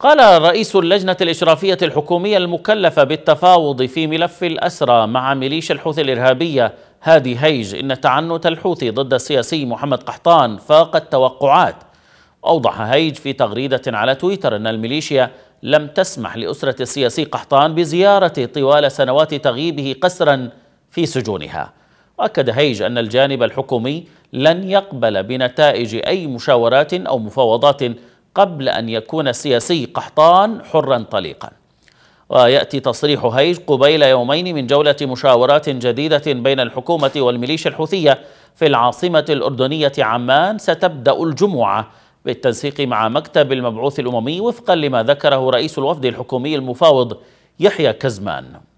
قال رئيس اللجنة الإشرافية الحكومية المكلفة بالتفاوض في ملف الأسرى مع ميليشيا الحوثي الإرهابية هادي هيج إن تعنت الحوثي ضد السياسي محمد قحطان فاق التوقعات أوضح هيج في تغريدة على تويتر أن الميليشيا لم تسمح لأسرة السياسي قحطان بزيارة طوال سنوات تغييبه قسرا في سجونها وأكد هيج أن الجانب الحكومي لن يقبل بنتائج أي مشاورات أو مفاوضات قبل أن يكون سياسي قحطان حرا طليقا ويأتي تصريح هيج قبيل يومين من جولة مشاورات جديدة بين الحكومة والميليشيا الحوثية في العاصمة الأردنية عمان ستبدأ الجمعة بالتنسيق مع مكتب المبعوث الأممي وفقا لما ذكره رئيس الوفد الحكومي المفاوض يحيى كزمان